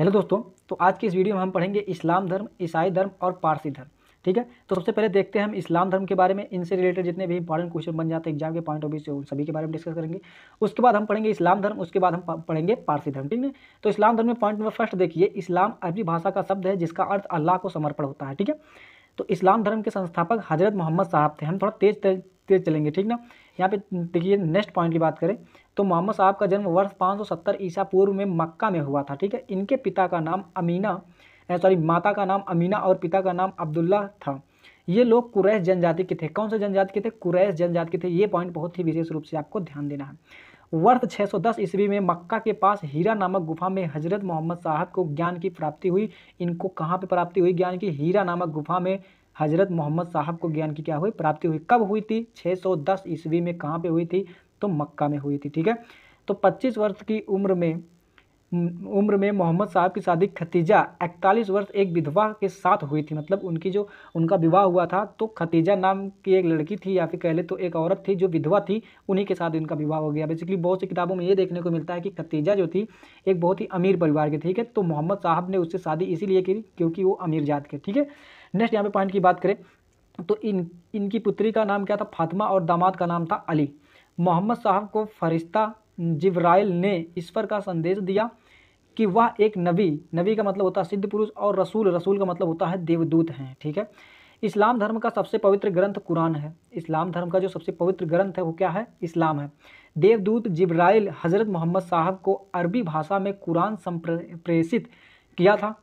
hello दोस्तों तो आज की इस वीडियो में हम पढ़ेंगे इस्लाम धर्म ईसाई धर्म और पारसी धर्म ठीक है तो सबसे पहले देखते हैं हम इस्लाम धर्म के बारे में इनसे रिलेटेड जितने भी इंपॉर्टेंट क्वेश्चन बन जाते हैं एग्जाम के पॉइंट ऑफ व्यू से उन सभी के बारे में डिस्कस करेंगे उसके बाद हम पढ़ेंगे इस्लाम धर्म उसके बाद हम पढ़ेंगे पारसी धर्म ठीक है तो इस्लाम धर्म में पॉइंट नंबर फर्स्ट देखिए इस्लाम अरबी भाषा का शब्द है जिसका अर्थ अल्लाह को समर्पण होता है ठीक है तो इस्लाम धर्म के संस्थापक हजरत मोहम्मद साहब थे हम थोड़ा तेज तेज चलेंगे ठीक ना यहाँ पे देखिए नेक्स्ट पॉइंट की बात करें तो मोहम्मद साहब का जन्म वर्ष 570 ईसा पूर्व में मक्का में हुआ था ठीक है इनके पिता का नाम अमीना सॉरी माता का नाम अमीना और पिता का नाम अब्दुल्ला था ये लोग कुरैश जनजाति के थे कौन से जनजाति के थे कुरैश जनजाति के थे ये पॉइंट बहुत ही विशेष रूप से आपको ध्यान देना है वर्ष 610 ईस्वी में मक्का के पास हीरा नामक गुफा में हजरत मोहम्मद साहब को ज्ञान की प्राप्ति हुई इनको कहाँ पे प्राप्ति हुई ज्ञान की हीरा नामक गुफा में हज़रत मोहम्मद साहब को ज्ञान की क्या हुई प्राप्ति हुई कब हुई थी 610 ईस्वी में कहाँ पे हुई थी तो मक्का में हुई थी ठीक है तो 25 वर्ष की उम्र में उम्र में मोहम्मद साहब की शादी खतीजा इकतालीस वर्ष एक विधवा के साथ हुई थी मतलब उनकी जो उनका विवाह हुआ था तो खतीजा नाम की एक लड़की थी या फिर कह ले तो एक औरत थी जो विधवा थी उन्हीं के साथ इनका विवाह हो गया बेसिकली बहुत सी किताबों में ये देखने को मिलता है कि खतीजा जो थी एक बहुत ही अमीर परिवार की ठीक है तो मोहम्मद साहब ने उससे शादी इसीलिए की क्योंकि वो अमीर जात के ठीक है नेक्स्ट यहाँ पे पॉइंट की बात करें तो इन इनकी पुत्री का नाम क्या था फातिमा और दामाद का नाम था अली मोहम्मद साहब को फरिश्ता जिब्राइल ने ईश्वर का संदेश दिया कि वह एक नबी नबी का मतलब होता है सिद्ध पुरुष और रसूल रसूल का मतलब होता है देवदूत हैं ठीक है इस्लाम धर्म का सबसे पवित्र ग्रंथ कुरान है इस्लाम धर्म का जो सबसे पवित्र ग्रंथ है वो क्या है इस्लाम है देवदूत जिब्राइल हज़रत मोहम्मद साहब को अरबी भाषा में कुरान संप्रेषित किया था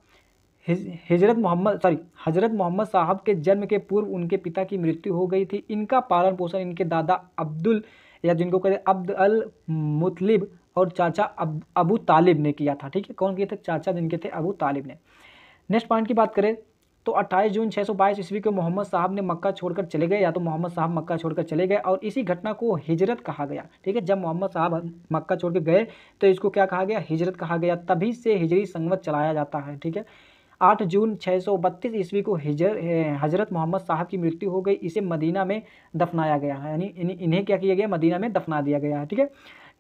हजरत मोहम्मद सॉरी हजरत मोहम्मद साहब के जन्म के पूर्व उनके पिता की मृत्यु हो गई थी इनका पालन पोषण इनके दादा अब्दुल या जिनको कहते अब्द अल मुतलिब और चाचा अब अबू तालिब ने किया था ठीक है कौन किए थे चाचा जिनके थे अबू तालिब ने नेक्स्ट पॉइंट की बात करें तो 28 जून 622 ईस्वी को मोहम्मद साहब ने मक्का छोड़कर चले गए या तो मोहम्मद साहब मक्का छोड़कर चले गए और इसी घटना को हिजरत कहा गया ठीक है जब मोहम्मद साहब मक्का छोड़ गए तो इसको क्या कहा गया हिजरत कहा गया तभी से हिजरी संवत चलाया जाता है ठीक है आठ जून छः सौ बत्तीस ईस्वी को हिजर हज़रत मोहम्मद साहब की मृत्यु हो गई इसे मदीना में दफनाया गया है यानी इन इन्हें क्या किया गया मदीना में दफना दिया गया है ठीक है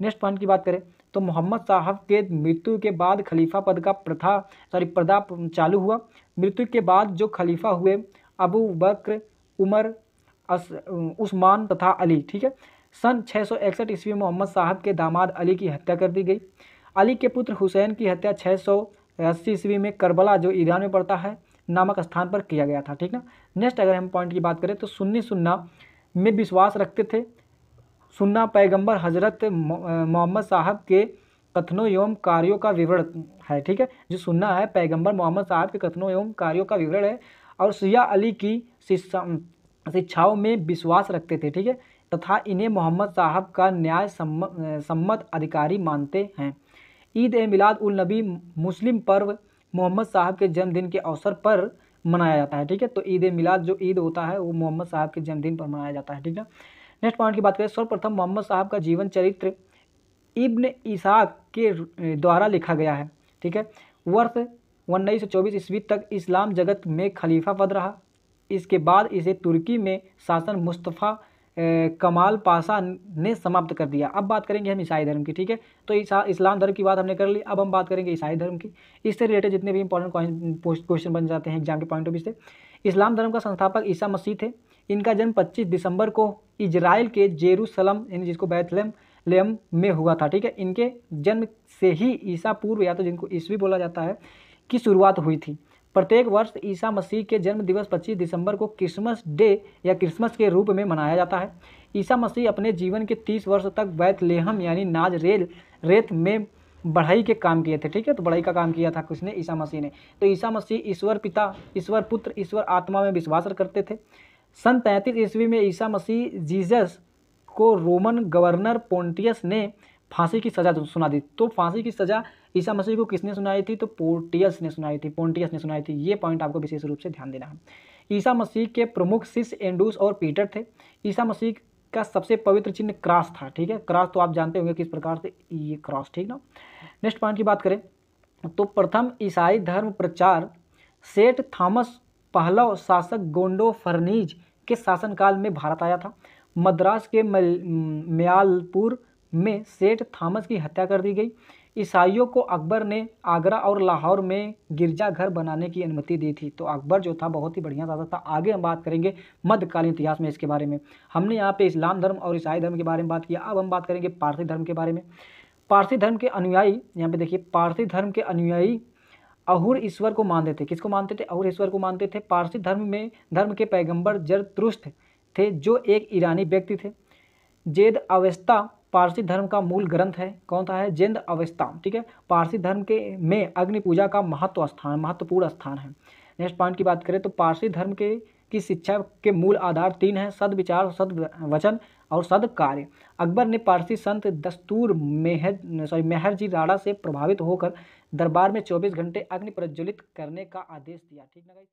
नेक्स्ट पॉइंट की बात करें तो मोहम्मद साहब के मृत्यु के बाद खलीफा पद का प्रथा सॉरी पर्दा चालू हुआ मृत्यु के बाद जो खलीफा हुए अबू बकर उमर उस्मान तथा अली ठीक है सन छः सौ इकसठ ईस्वी में मोहम्मद साहब के दामाद अली की हत्या कर दी गई अली के पुत्र हुसैन की हत्या छः सौ अस्सी ईस्वी में करबला जो ईरान में पड़ता है नामक स्थान पर किया गया था ठीक ना नेक्स्ट अगर हम पॉइंट की बात करें तो सुन्नी सुन्ना में विश्वास रखते थे सुन्ना पैगंबर हजरत मोहम्मद साहब के कथनों एवं कार्यों का विवरण है ठीक है जो सुन्ना है पैगंबर मोहम्मद साहब के कथनों एवं कार्यों का विवरण है और सिया अली की शिक्षाओं में विश्वास रखते थे ठीक है तथा इन्हें मोहम्मद साहब का न्याय सम्मत अधिकारी मानते हैं ईद ए मिलाद उल नबी मुस्लिम पर्व मोहम्मद साहब के जन्मदिन के अवसर पर मनाया जाता है ठीक है तो ईद ए मिलाद जो ईद होता है वो मोहम्मद साहब के जन्मदिन पर मनाया जाता है ठीक है नेक्स्ट पॉइंट की बात करें सर्वप्रथम मोहम्मद साहब का जीवन चरित्र इब्न इसाक के द्वारा लिखा गया है ठीक है वर्ष उन्नीस सौ चौबीस ईस्वी तक इस्लाम जगत में खलीफा पद रहा इसके बाद इसे तुर्की में शासन मुस्तफ़ा कमाल पासा ने समाप्त कर दिया अब बात करेंगे हम ईसाई धर्म की ठीक है तो इस्लाम धर्म की बात हमने कर ली अब हम बात करेंगे ईसाई धर्म की इससे रिलेटेड जितने भी इंपॉर्टेंट क्वेश्चन बन जाते हैं एग्जाम के पॉइंट ऑफ व्यू से इस्लाम धर्म का संस्थापक ईसा मसीह थे इनका जन्म पच्चीस दिसंबर को इजराइल के जेरूसलम यानी जिसको बैथलम लेम में हुआ था ठीक है इनके जन्म से ही ईसा पूर्व या तो जिनको ईस्वी बोला जाता है की शुरुआत हुई थी प्रत्येक वर्ष ईसा मसीह के जन्म दिवस 25 दिसंबर को क्रिसमस डे या क्रिसमस के रूप में मनाया जाता है ईसा मसीह अपने जीवन के 30 वर्ष तक बैतलेहम यानी नाज रेल रेत में बढ़ाई के काम किए थे ठीक है तो बढ़ाई का काम किया था किसने ईसा मसीह ने तो ईसा मसीह ईश्वर पिता ईश्वर पुत्र ईश्वर आत्मा में विश्वास करते थे सन तैंतीस ईस्वी में ईसा मसीह जीजस को रोमन गवर्नर पोन्टियस ने फांसी की सज़ा सुना दी तो फांसी की सज़ा ईसा मसीह को किसने सुनाई थी तो पोर्टियस ने सुनाई थी पोन्टियस ने सुनाई थी ये पॉइंट आपको विशेष रूप से ध्यान देना है ईसा मसीह के प्रमुख शिष्य एंडूस और पीटर थे ईसा मसीह का सबसे पवित्र चिन्ह क्रॉस था ठीक है क्रॉस तो आप जानते होंगे किस प्रकार से ये क्रॉस ठीक ना नेक्स्ट पॉइंट की बात करें तो प्रथम ईसाई धर्म प्रचार सेठ थॉमस पहला शासक गोंडो फर्नीज के शासनकाल में भारत आया था मद्रास के मयालपुर में सेठ थॉमस की हत्या कर दी गई ईसाइयों को अकबर ने आगरा और लाहौर में गिरजाघर बनाने की अनुमति दी थी तो अकबर जो था बहुत ही बढ़िया दादा था आगे हम बात करेंगे मध्यकालीन इतिहास में इसके बारे में हमने यहाँ पे इस्लाम धर्म और ईसाई धर्म के बारे में बात किया अब हम बात करेंगे पारसी धर्म के बारे में पारसी धर्म के अनुयायी यहाँ पे देखिए पारसी धर्म के अनुयायी अहूर ईश्वर को मानते थे किसको मानते थे अहूर ईश्वर को मानते थे पारसी धर्म में धर्म के पैगंबर जरतुरुस्त थे जो एक ईरानी व्यक्ति थे जेद अवेस्ता पारसी धर्म का मूल ग्रंथ है कौन सा है जैन अवस्था ठीक है पारसी धर्म के में अग्नि पूजा का महत्व स्थान महत्वपूर्ण स्थान है नेक्स्ट पॉइंट की बात करें तो पारसी धर्म के की शिक्षा के मूल आधार तीन हैं सद विचार सद वचन और सद कार्य अकबर ने पारसी संत दस्तूर मेहर सॉरी मेहरजी राणा से प्रभावित होकर दरबार में 24 घंटे अग्नि प्रज्वलित करने का आदेश दिया ठीक ना